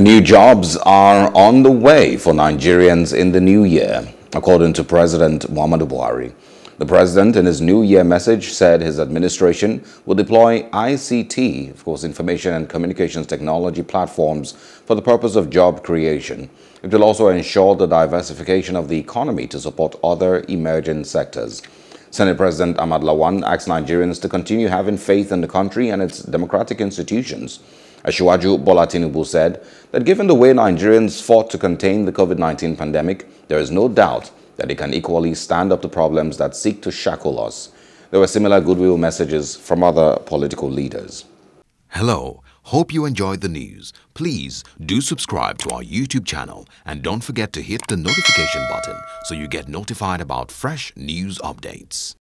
New jobs are on the way for Nigerians in the new year, according to President Muhammadu Buhari. The president, in his new year message, said his administration will deploy ICT, of course, information and communications technology platforms, for the purpose of job creation. It will also ensure the diversification of the economy to support other emerging sectors. Senate President Ahmad Lawan asked Nigerians to continue having faith in the country and its democratic institutions. Ashwaju Bola Tinubu said that given the way Nigerians fought to contain the COVID-19 pandemic, there is no doubt that it can equally stand up to problems that seek to shackle us. There were similar goodwill messages from other political leaders. Hello, hope you enjoyed the news. Please do subscribe to our YouTube channel and don't forget to hit the notification button so you get notified about fresh news updates.